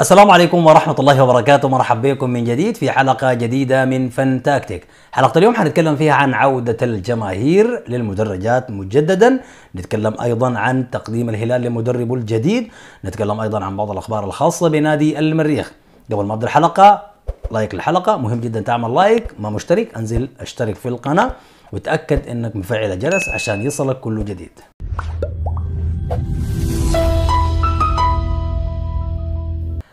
السلام عليكم ورحمة الله وبركاته مرحبا بكم من جديد في حلقة جديدة من فن تاكتيك حلقة اليوم حنتكلم فيها عن عودة الجماهير للمدرجات مجددا نتكلم أيضا عن تقديم الهلال لمدربه الجديد نتكلم أيضا عن بعض الأخبار الخاصة بنادي المريخ قبل ما أبدأ الحلقة لايك للحلقة مهم جدا تعمل لايك ما مشترك أنزل اشترك في القناة وتأكد أنك مفعل الجرس عشان يصلك كل جديد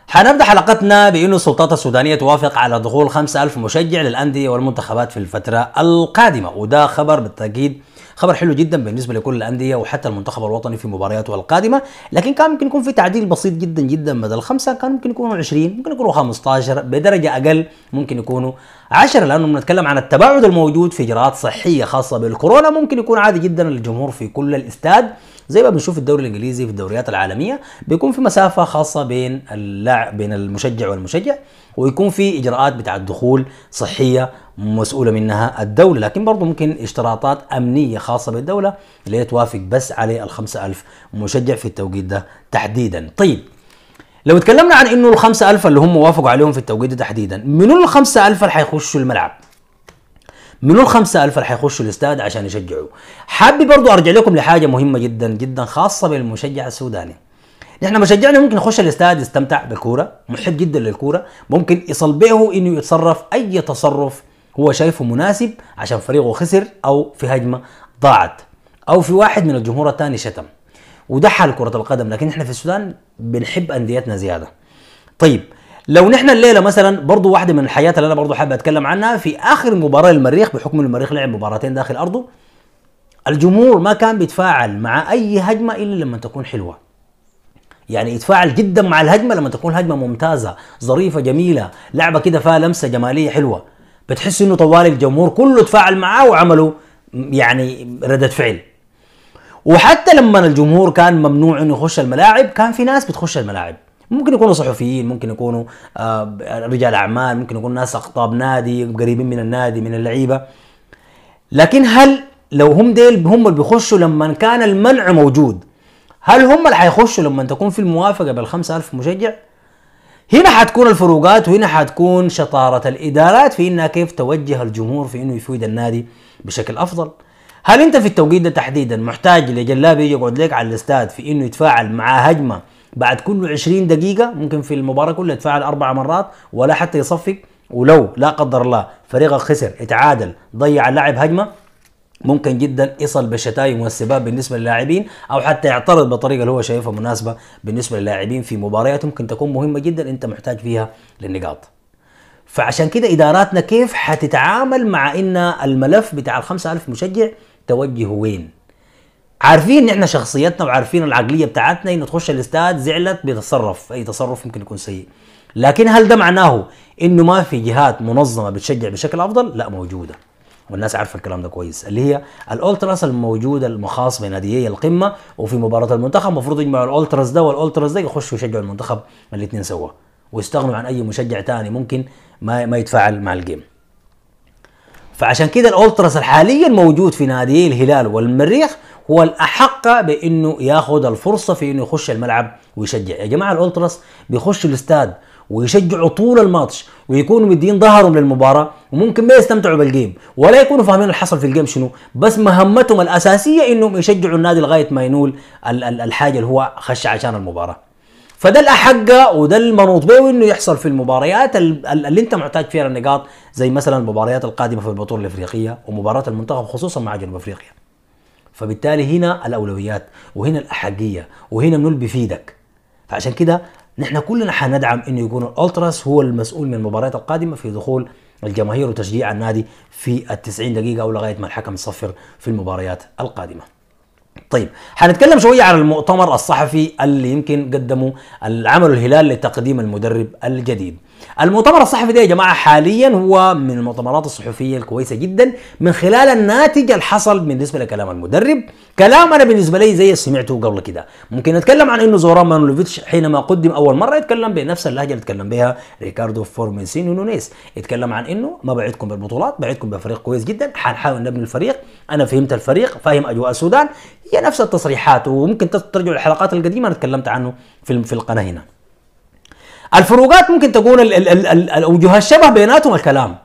حنبدا حلقتنا بانه السلطات السودانيه توافق على دخول 5000 مشجع للانديه والمنتخبات في الفتره القادمه وده خبر بالتاكيد خبر حلو جدا بالنسبه لكل الانديه وحتى المنتخب الوطني في مبارياته القادمه لكن كان ممكن يكون في تعديل بسيط جدا جدا بدل خمسه كان ممكن يكونوا 20 ممكن يكونوا 15 بدرجه اقل ممكن يكونوا 10 لانه بنتكلم عن التباعد الموجود في اجراءات صحيه خاصه بالكورونا ممكن يكون عادي جدا الجمهور في كل الاستاد زي ما بنشوف الدوري الانجليزي في الدوريات العالميه بيكون في مسافه خاصه بين اللاعب بين المشجع والمشجع ويكون في اجراءات بتاع الدخول صحيه مسؤوله منها الدوله لكن برضه ممكن اشتراطات امنيه خاصه بالدوله اللي توافق بس على ال 5000 مشجع في التوقيت ده تحديدا طيب لو اتكلمنا عن انه ال 5000 اللي هم وافقوا عليهم في التوقيت ده تحديدا منو ال 5000 اللي حيخشوا الملعب من ال 5000 اللي حيخشوا الاستاد عشان يشجعوا حابب برضو ارجع لكم لحاجه مهمه جدا جدا خاصه بالمشجع السوداني نحن مشجعنا ممكن يخش الاستاد يستمتع بالكوره محب جدا للكوره ممكن يصل به انه يتصرف اي تصرف هو شايفه مناسب عشان فريقه خسر او في هجمه ضاعت او في واحد من الجمهور الثاني شتم وده حال كره القدم لكن احنا في السودان بنحب انديتنا زياده طيب لو نحن الليله مثلا برضو واحده من الحاجات اللي انا برضو حابب اتكلم عنها في اخر مباراه للمريخ بحكم المريخ لعب مباراتين داخل ارضه الجمهور ما كان بيتفاعل مع اي هجمه الا لما تكون حلوه يعني يتفاعل جدا مع الهجمه لما تكون هجمه ممتازه ظريفه جميله لعبه كده فيها لمسه جماليه حلوه بتحس انه طوال الجمهور كله تفاعل معاه وعملوا يعني ردة فعل وحتى لما الجمهور كان ممنوع انه يخش الملاعب كان في ناس بتخش الملاعب ممكن يكونوا صحفيين ممكن يكونوا آه، رجال اعمال ممكن يكونوا ناس اقطاب نادي قريبين من النادي من اللعيبه لكن هل لو هم ديل هم اللي بيخشوا لما كان المنع موجود هل هم اللي حيخشوا لما تكون في الموافقه بال 5000 مشجع؟ هنا حتكون الفروقات وهنا حتكون شطاره الادارات في انها كيف توجه الجمهور في انه يفيد النادي بشكل افضل. هل انت في التوقيت ده تحديدا محتاج لجلاب يجي يقعد لك على الاستاد في انه يتفاعل مع هجمه بعد كل 20 دقيقه ممكن في المباراه كلها يتفاعل اربع مرات ولا حتى يصفق ولو لا قدر الله فريقك خسر اتعادل ضيع اللاعب هجمه ممكن جدا يصل بالشتايم والسباب بالنسبه للاعبين او حتى يعترض بطريقه اللي هو شايفها مناسبه بالنسبه للاعبين في مباريات ممكن تكون مهمه جدا انت محتاج فيها للنقاط. فعشان كده اداراتنا كيف حتتعامل مع ان الملف بتاع ال 5000 مشجع توجهه وين؟ عارفين ان احنا شخصيتنا وعارفين العقليه بتاعتنا انه تخش الاستاد زعلت بيتصرف اي تصرف ممكن يكون سيء لكن هل ده معناه انه ما في جهات منظمه بتشجع بشكل افضل لا موجوده والناس عارفه الكلام ده كويس اللي هي الالتراس الموجوده المخاص بناديي القمه وفي مباراه المنتخب المفروض يجمعوا الالتراس ده والالتراس ده يخشوا يشجعوا المنتخب الاثنين سوا ويستغنوا عن اي مشجع ثاني ممكن ما ما يتفاعل مع الجيم فعشان كده الالتراس الحاليا موجود في ناديي الهلال والمريخ هو الأحق بأنه ياخذ الفرصة في أنه يخش الملعب ويشجع يا جماعة الأولتراس بيخشوا الاستاد ويشجعوا طول الماتش ويكونوا مدين ظهرهم للمباراه وممكن ما يستمتعوا بالجيم ولا يكونوا فاهمين اللي حصل في الجيم شنو بس مهمتهم الاساسيه انهم يشجعوا النادي لغايه ما ينول الحاجه اللي هو خش عشان المباراه فده الاحق وده المنوط به انه يحصل في المباريات اللي انت محتاج فيها النقاط زي مثلا المباريات القادمه في البطوله الافريقيه ومباراه المنتخب خصوصا مع جنوب افريقيا فبالتالي هنا الاولويات وهنا الاحقيه وهنا منو اللي بيفيدك فعشان كده نحن كلنا حندعم انه يكون الالتراس هو المسؤول من المباريات القادمه في دخول الجماهير وتشجيع النادي في ال 90 دقيقه او لغايه ما الحكم يصفر في المباريات القادمه. طيب حنتكلم شويه عن المؤتمر الصحفي اللي يمكن قدمه العمل الهلال لتقديم المدرب الجديد. المؤتمر الصحفي ده يا جماعه حاليا هو من المؤتمرات الصحفيه الكويسه جدا من خلال الناتج اللي حصل بالنسبه لكلام المدرب كلام انا بالنسبه لي زي سمعته قبل كده ممكن نتكلم عن انه زوران مانولوفيتش حينما قدم اول مره يتكلم بنفس اللهجه اللي تكلم بها ريكاردو فورمنسين ونونيس يتكلم عن انه ما بعدكم بالبطولات بعدكم بفريق كويس جدا حنحاول نبني الفريق انا فهمت الفريق فاهم اجواء السودان هي نفس التصريحات وممكن ترجعوا للحلقات القديمه انا تكلمت عنه في القناه هنا الفروقات ممكن تكون اوجه الشبه بيناتهم الكلام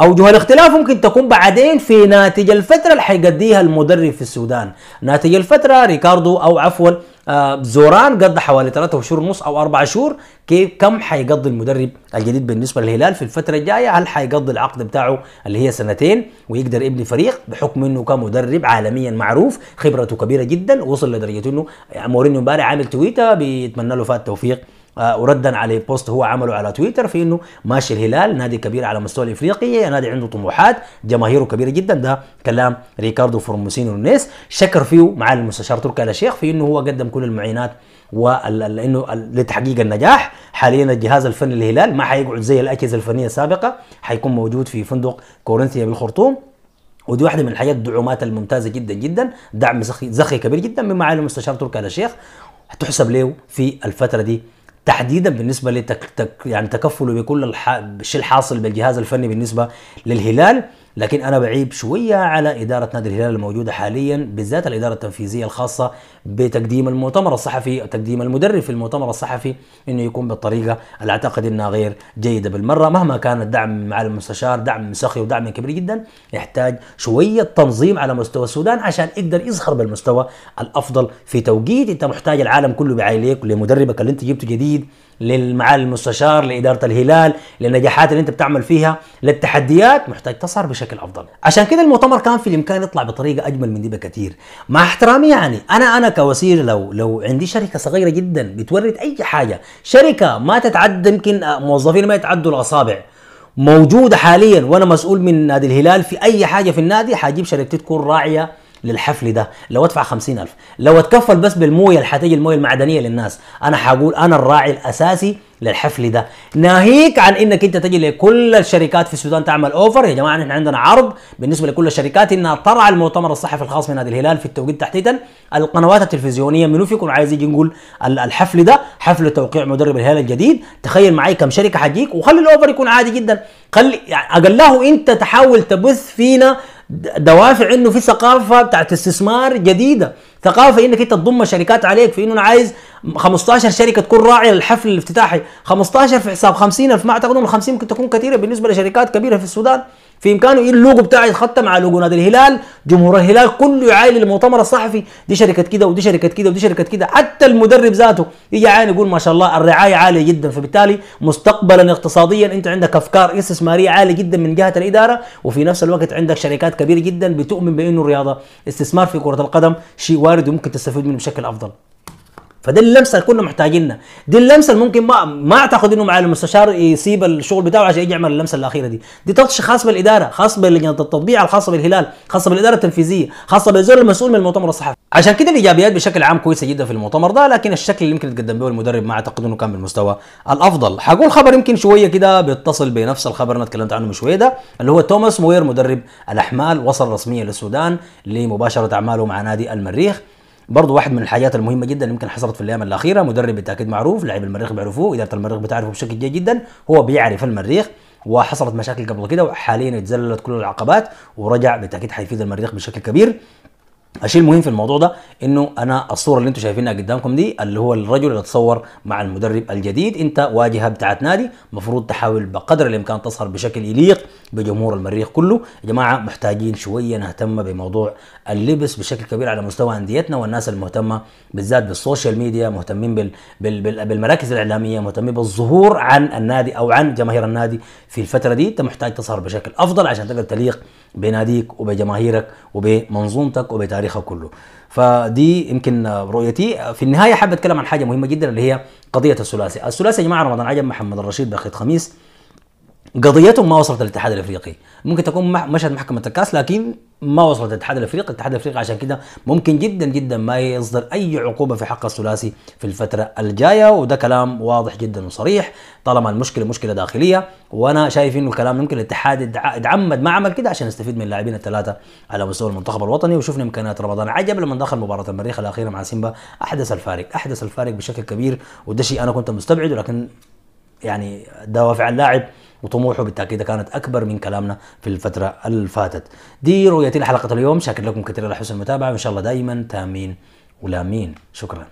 اوجه الاختلاف ممكن تكون بعدين في ناتج الفتره اللي حيقضيها المدرب في السودان ناتج الفتره ريكاردو او عفوا آه، زوران قضى حوالي ثلاثة شهور ونص او أربعة شهور كيف كم حيقضي المدرب الجديد بالنسبه للهلال في الفتره الجايه هل حيقضي العقد بتاعه اللي هي سنتين ويقدر يبني فريق بحكم انه كمدرب عالميا معروف خبرته كبيره جدا وصل لدرجه انه مورينيو امبارح عامل تويته بيتمنى له فات توفيق آه، وردا عليه بوست هو عمله على تويتر في انه ماشي الهلال نادي كبير على مستوى الافريقي نادي عنده طموحات جماهيره كبيره جدا ده كلام ريكاردو فورموسينو نونيز شكر فيه مع المستشار تركي آل الشيخ في انه هو قدم كل المعينات وانه لتحقيق النجاح حاليا الجهاز الفني للهلال ما حيقعد زي الاجهزه الفنيه السابقه حيكون موجود في فندق كورنثيا بالخرطوم ودي واحده من الحاجات الدعومات الممتازه جدا جدا دعم زخي, زخي كبير جدا من معالي المستشار تركي آل الشيخ تحسب له في الفتره دي تحديدا بالنسبه لتك تك يعني تكفله بكل الشيء الحاصل بالجهاز الفني بالنسبه للهلال لكن انا بعيب شويه على اداره نادي الهلال الموجوده حاليا بالذات الاداره التنفيذيه الخاصه بتقديم المؤتمر الصحفي تقديم المدرب في المؤتمر الصحفي انه يكون بالطريقه اللي اعتقد انها غير جيده بالمره مهما كان الدعم مع المستشار دعم سخي ودعم كبير جدا يحتاج شويه تنظيم على مستوى السودان عشان يقدر يظهر بالمستوى الافضل في توقيت انت محتاج العالم كله بعيليك لمدربك اللي انت جبته جديد للمعالي المستشار لاداره الهلال للنجاحات اللي انت بتعمل فيها للتحديات محتاج تسهر بشكل افضل عشان كده المؤتمر كان في الامكان يطلع بطريقه اجمل من دي بكثير مع احترامي يعني انا انا كوسير لو لو عندي شركه صغيره جدا بتورد اي حاجه شركه ما تتعدى يمكن موظفين ما يتعدوا الاصابع موجوده حاليا وانا مسؤول من نادي الهلال في اي حاجه في النادي حاجيب شركتي تكون راعيه للحفل ده لو ادفع 50000 لو اتكفل بس بالمويه اللي حتيجي المويه المعدنيه للناس انا حقول انا الراعي الاساسي للحفل ده ناهيك عن انك انت تجي لكل الشركات في السودان تعمل اوفر يا جماعه نحن عندنا عرض بالنسبه لكل الشركات انها ترعى المؤتمر الصحفي الخاص نادي الهلال في التوقيت تحديدا القنوات التلفزيونيه منو فيكم عايز يجي نقول الحفل ده حفل توقيع مدرب الهلال الجديد تخيل معي كم شركه حجيك وخلي الاوفر يكون عادي جدا خلي يعني اقلاه انت تحاول تبث فينا دوافع انه في ثقافه بتاعت استثمار جديده ثقافه انك انت تضم شركات عليك في انه انا عايز 15 شركه تكون راعيه للحفل الافتتاحي 15 في حساب 50 الف ما اعتقد انه 50 ممكن تكون كثيره بالنسبه لشركات كبيره في السودان في امكانه اللوجو بتاعه يتخطى مع لوجو نادي الهلال جمهور الهلال كله يعاين المؤتمر الصحفي دي شركه كده ودي شركه كده ودي شركه كده حتى المدرب ذاته يجي عين يقول ما شاء الله الرعايه عاليه جدا فبالتالي مستقبلا اقتصاديا انت عندك افكار استثماريه عاليه جدا من جهه الاداره وفي نفس الوقت عندك شركات كبيره جدا بتؤمن بانه الرياضه استثمار في كره القدم شيء وارد وممكن تستفيد منه بشكل افضل فده اللمسه اللي كنا محتاجينها دي اللمسه اللي ممكن ما ما اعتقد انه مع المستشار يسيب الشغل بتاعه عشان يجي يعمل اللمسه الاخيره دي دي تطش خاص بالاداره خاص بلجنه التطبيع الخاصه بالهلال خاصه بالاداره التنفيذيه خاصه بالزول المسؤول من المؤتمر الصحفي عشان كده الايجابيات بشكل عام كويسه جدا في المؤتمر ده لكن الشكل اللي يمكن يتقدم به المدرب ما اعتقد انه كان بالمستوى الافضل حقول خبر يمكن شويه كده بيتصل بنفس الخبر اللي انا اتكلمت عنه من شويه ده اللي هو توماس موير مدرب الاحمال وصل رسميا للسودان لمباشره اعماله مع نادي المريخ برضه واحد من الحاجات المهمه جدا يمكن حصلت في الايام الاخيره مدرب بالتاكيد معروف لاعب المريخ بيعرفوه اداره المريخ بتعرفه بشكل جيد جدا هو بيعرف المريخ وحصلت مشاكل قبل كده وحاليا اتزللت كل العقبات ورجع بالتاكيد حيفيد المريخ بشكل كبير الشيء المهم في الموضوع ده انه انا الصوره اللي انتم شايفينها قدامكم دي اللي هو الرجل اللي تصور مع المدرب الجديد انت واجهه بتاعت نادي المفروض تحاول بقدر الامكان تظهر بشكل يليق بجمهور المريخ كله يا جماعه محتاجين شويه نهتم بموضوع اللبس بشكل كبير على مستوى انديتنا والناس المهتمه بالذات بالسوشيال ميديا مهتمين بال بال بال بالمراكز الاعلاميه مهتمين بالظهور عن النادي او عن جماهير النادي في الفتره دي انت محتاج تظهر بشكل افضل عشان تقدر تليق بناديك وبجماهيرك وبمنظومتك وبتاريخك كله فدي يمكن رؤيتي في النهايه حابب اتكلم عن حاجه مهمه جدا اللي هي قضيه الثلاثي الثلاثي يا جماعه رمضان عجب محمد الرشيد بخيت خميس قضيتهم ما وصلت للاتحاد الافريقي ممكن تكون مشهد محكمه الكاس لكن ما وصلت للاتحاد الافريقي الاتحاد الافريقي عشان كده ممكن جدا جدا ما يصدر اي عقوبه في حق الثلاثي في الفتره الجايه وده كلام واضح جدا وصريح طالما المشكله مشكله داخليه وانا شايف انه الكلام يمكن الاتحاد اتعمد ما عمل كده عشان يستفيد من اللاعبين الثلاثه على مستوى المنتخب الوطني وشفنا امكانيات رمضان عجب لما دخل مباراه المريخ الاخيره مع سيمبا احدث الفارق احدث الفارق بشكل كبير وده شيء انا كنت مستبعد ولكن يعني دوافع اللاعب وطموحه بالتاكيد كانت اكبر من كلامنا في الفتره اللي فاتت دي رؤيتي لحلقه اليوم شاكر لكم كثير على حسن المتابعه وان شاء الله دائما تامين ولامين شكرا